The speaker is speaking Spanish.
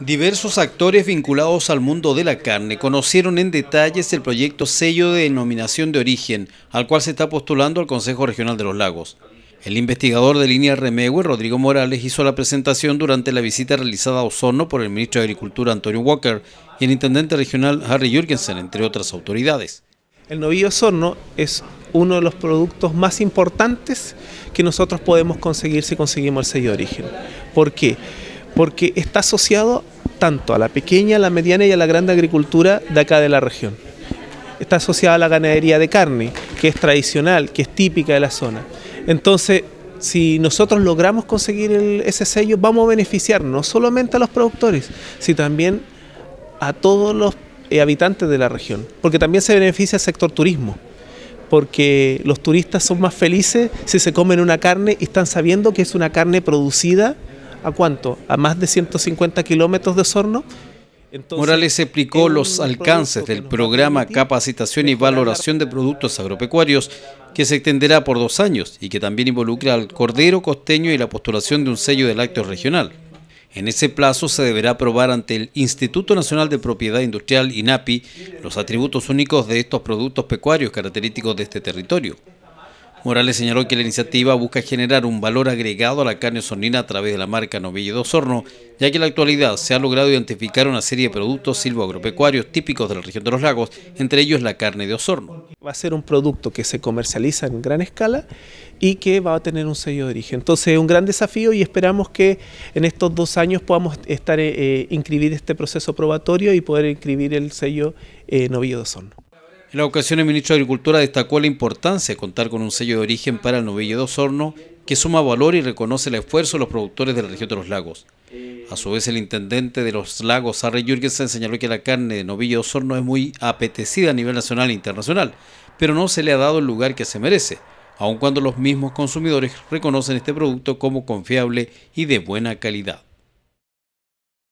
Diversos actores vinculados al mundo de la carne conocieron en detalles el proyecto sello de denominación de origen, al cual se está postulando el Consejo Regional de los Lagos. El investigador de línea Remegue, Rodrigo Morales, hizo la presentación durante la visita realizada a Osorno por el ministro de Agricultura Antonio Walker y el intendente regional Harry Jürgensen, entre otras autoridades. El novillo Osorno es uno de los productos más importantes que nosotros podemos conseguir si conseguimos el sello de origen. ¿Por qué? porque está asociado tanto a la pequeña, a la mediana y a la grande agricultura de acá de la región. Está asociado a la ganadería de carne, que es tradicional, que es típica de la zona. Entonces, si nosotros logramos conseguir ese sello, vamos a beneficiar no solamente a los productores, sino también a todos los eh, habitantes de la región, porque también se beneficia el sector turismo porque los turistas son más felices si se comen una carne y están sabiendo que es una carne producida ¿A cuánto? ¿A más de 150 kilómetros de Osorno? Morales explicó los alcances del programa Capacitación y Valoración de Productos Agropecuarios que se extenderá por dos años y que también involucra al cordero costeño y la postulación de un sello de lácteos regional. En ese plazo se deberá aprobar ante el Instituto Nacional de Propiedad Industrial, INAPI, los atributos únicos de estos productos pecuarios característicos de este territorio. Morales señaló que la iniciativa busca generar un valor agregado a la carne sonina a través de la marca Novillo de Osorno, ya que en la actualidad se ha logrado identificar una serie de productos silvoagropecuarios típicos de la región de los lagos, entre ellos la carne de Osorno. Va a ser un producto que se comercializa en gran escala y que va a tener un sello de origen. Entonces es un gran desafío y esperamos que en estos dos años podamos estar eh, eh, inscribir este proceso probatorio y poder inscribir el sello eh, Novillo de Osorno. En la ocasión, el ministro de Agricultura destacó la importancia de contar con un sello de origen para el novillo de Osorno, que suma valor y reconoce el esfuerzo de los productores de la región de los lagos. A su vez, el intendente de los lagos, Harry Jürgensen, señaló que la carne de novillo de Osorno es muy apetecida a nivel nacional e internacional, pero no se le ha dado el lugar que se merece, aun cuando los mismos consumidores reconocen este producto como confiable y de buena calidad.